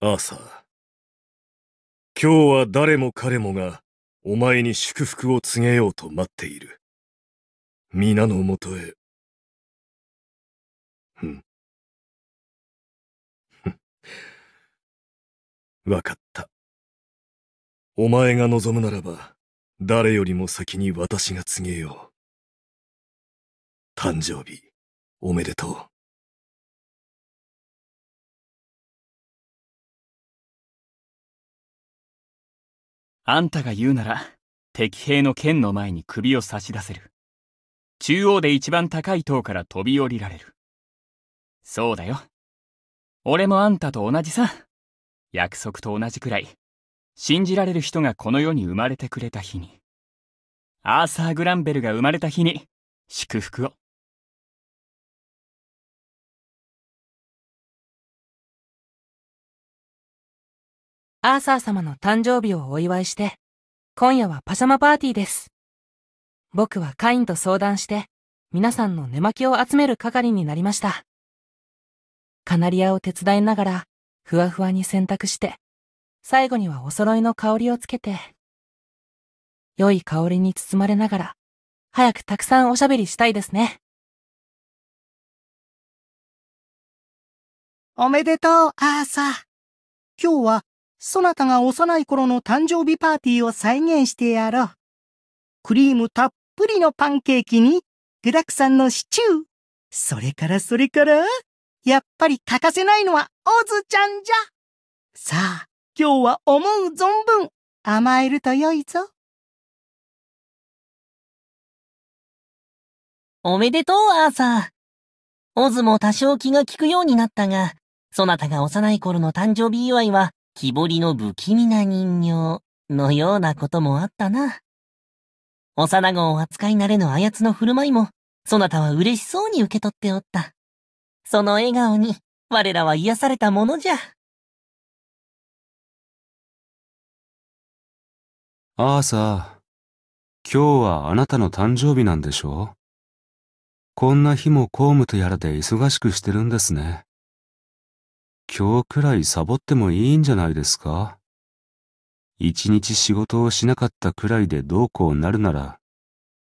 アーサー。今日は誰も彼もが、お前に祝福を告げようと待っている。皆のもとへ。ふん。わかった。お前が望むならば、誰よりも先に私が告げよう。誕生日、おめでとう。あんたが言うなら、敵兵の剣の前に首を差し出せる。中央で一番高い塔から飛び降りられる。そうだよ。俺もあんたと同じさ。約束と同じくらい、信じられる人がこの世に生まれてくれた日に。アーサー・グランベルが生まれた日に、祝福を。アーサー様の誕生日をお祝いして、今夜はパジャマパーティーです。僕はカインと相談して、皆さんの寝巻きを集める係になりました。カナリアを手伝いながら、ふわふわに洗濯して、最後にはお揃いの香りをつけて、良い香りに包まれながら、早くたくさんおしゃべりしたいですね。おめでとう、アーサー。今日はそなたが幼い頃の誕生日パーティーを再現してやろう。クリームたっぷりのパンケーキに、具沢山のシチュー。それからそれから、やっぱり欠かせないのはオズちゃんじゃ。さあ、今日は思う存分甘えると良いぞ。おめでとう、アーサー。オズも多少気が利くようになったが、そなたが幼い頃の誕生日祝いは木彫りの不気味な人形のようなこともあったな。幼子を扱い慣れぬあやつの振る舞いも、そなたは嬉しそうに受け取っておった。その笑顔に、我らは癒されたものじゃ。アーサー、今日はあなたの誕生日なんでしょうこんな日も公務とやらで忙しくしてるんですね。今日くらいサボってもいいんじゃないですか一日仕事をしなかったくらいでどうこうなるなら、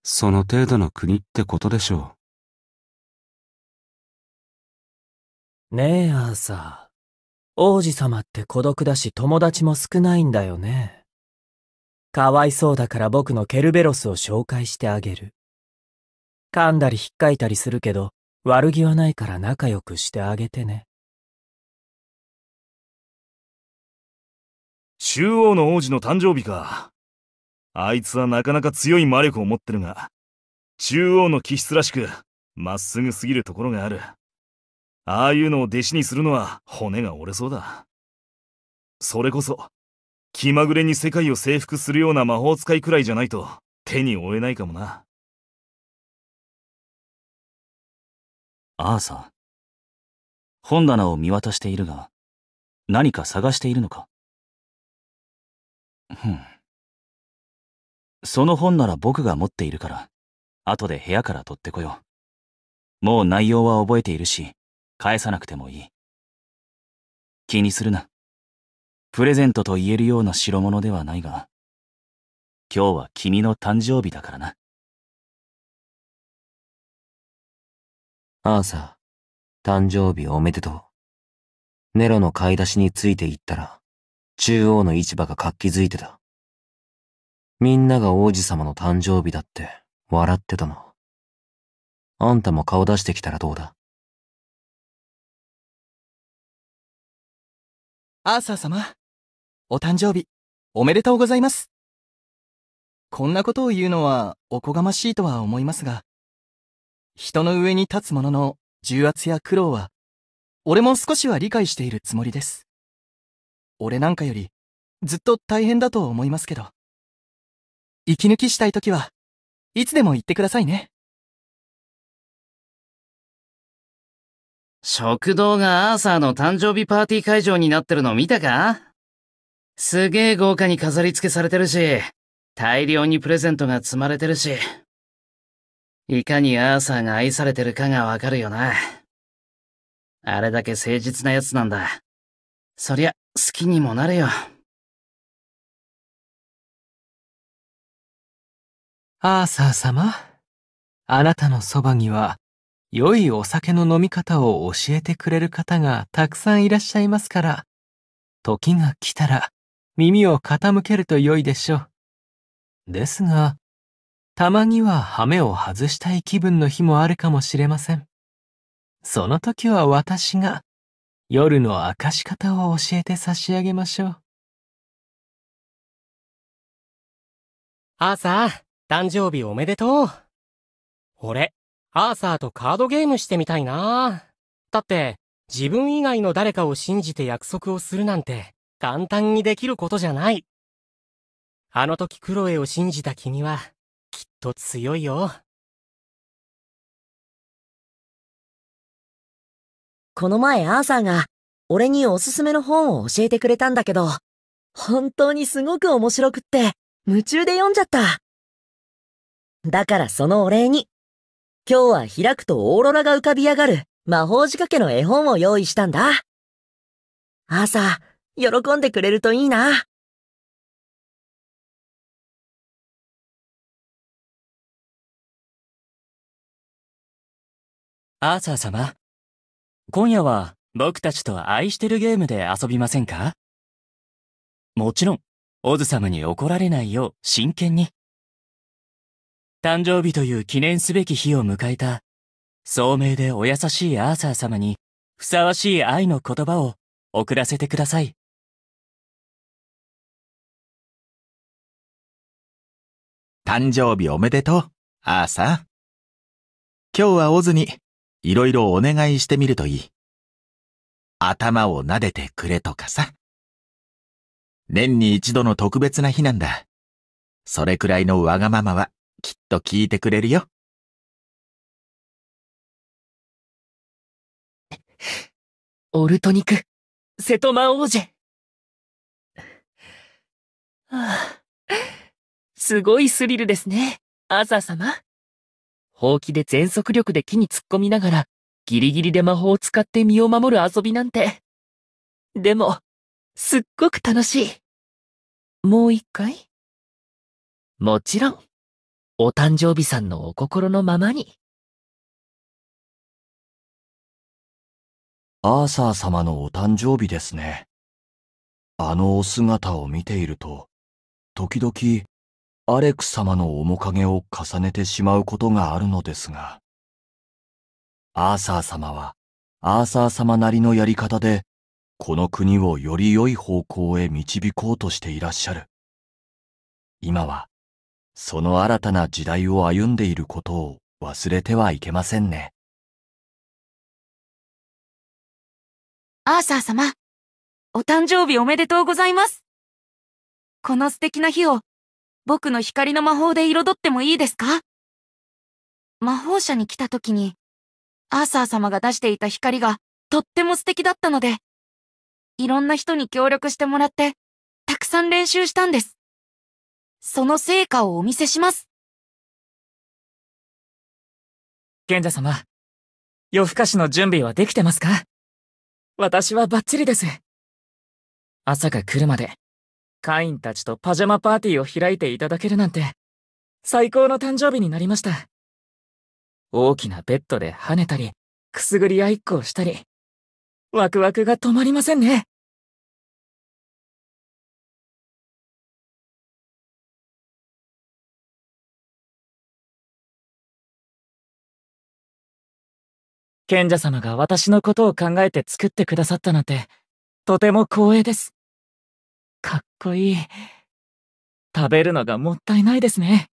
その程度の国ってことでしょう。ねえ、アーサー。王子様って孤独だし友達も少ないんだよね。かわいそうだから僕のケルベロスを紹介してあげる。噛んだり引っかいたりするけど、悪気はないから仲良くしてあげてね。中央の王子の誕生日か。あいつはなかなか強い魔力を持ってるが、中央の気質らしく、まっすぐすぎるところがある。ああいうのを弟子にするのは骨が折れそうだ。それこそ、気まぐれに世界を征服するような魔法使いくらいじゃないと手に負えないかもな。アーサー。本棚を見渡しているが、何か探しているのかその本なら僕が持っているから、後で部屋から取ってこよう。もう内容は覚えているし、返さなくてもいい。気にするな。プレゼントと言えるような代物ではないが、今日は君の誕生日だからな。アーサー、誕生日おめでとう。ネロの買い出しについて行ったら、中央の市場が活気づいてた。みんなが王子様の誕生日だって笑ってたな。あんたも顔出してきたらどうだアーサー様、お誕生日、おめでとうございます。こんなことを言うのはおこがましいとは思いますが、人の上に立つ者の重圧や苦労は、俺も少しは理解しているつもりです。俺なんかより、ずっと大変だと思いますけど。息抜きしたいときは、いつでも言ってくださいね。食堂がアーサーの誕生日パーティー会場になってるの見たかすげえ豪華に飾り付けされてるし、大量にプレゼントが積まれてるし、いかにアーサーが愛されてるかがわかるよな。あれだけ誠実なやつなんだ。そりゃ、きにもなれよ。アーサー様、あなたのそばには、良いお酒の飲み方を教えてくれる方がたくさんいらっしゃいますから、時が来たら耳を傾けると良いでしょう。ですが、たまには羽メを外したい気分の日もあるかもしれません。その時は私が夜の明かし方を教えて差し上げましょう。アーサー、誕生日おめでとう。俺、アーサーとカードゲームしてみたいな。だって、自分以外の誰かを信じて約束をするなんて、簡単にできることじゃない。あの時クロエを信じた君は、きっと強いよ。この前アーサーが、俺におすすめの本を教えてくれたんだけど、本当にすごく面白くって、夢中で読んじゃった。だからそのお礼に、今日は開くとオーロラが浮かび上がる魔法仕掛けの絵本を用意したんだ。アーサー、喜んでくれるといいな。アーサー様、今夜は僕たちと愛してるゲームで遊びませんかもちろん、オズ様に怒られないよう真剣に。誕生日という記念すべき日を迎えた、聡明でお優しいアーサー様に、ふさわしい愛の言葉を送らせてください。誕生日おめでとう、アーサー。今日はオズにいろいろお願いしてみるといい。頭を撫でてくれとかさ。年に一度の特別な日なんだ。それくらいのわがままはきっと聞いてくれるよ。オルトニク、瀬戸魔王ジはあ、すごいスリルですね、アザ様。ほうきで全速力で木に突っ込みながら、ギリギリで魔法を使って身を守る遊びなんて。でも、すっごく楽しい。もう一回もちろん、お誕生日さんのお心のままに。アーサー様のお誕生日ですね。あのお姿を見ていると、時々アレク様の面影を重ねてしまうことがあるのですが、アーサー様は、アーサー様なりのやり方で、この国をより良い方向へ導こうとしていらっしゃる。今は、その新たな時代を歩んでいることを忘れてはいけませんね。アーサー様、お誕生日おめでとうございます。この素敵な日を僕の光の魔法で彩ってもいいですか魔法者に来た時に、アーサー様が出していた光がとっても素敵だったので、いろんな人に協力してもらって、たくさん練習したんです。その成果をお見せします。賢者様、夜更かしの準備はできてますか私はバッチリです。朝が来るまで会員たちとパジャマパーティーを開いていただけるなんて、最高の誕生日になりました。大きなベッドで跳ねたり、くすぐり合いっこをしたり、ワクワクが止まりませんね。賢者様が私のことを考えて作ってくださったなんて、とても光栄です。こいい。食べるのがもったいないですね。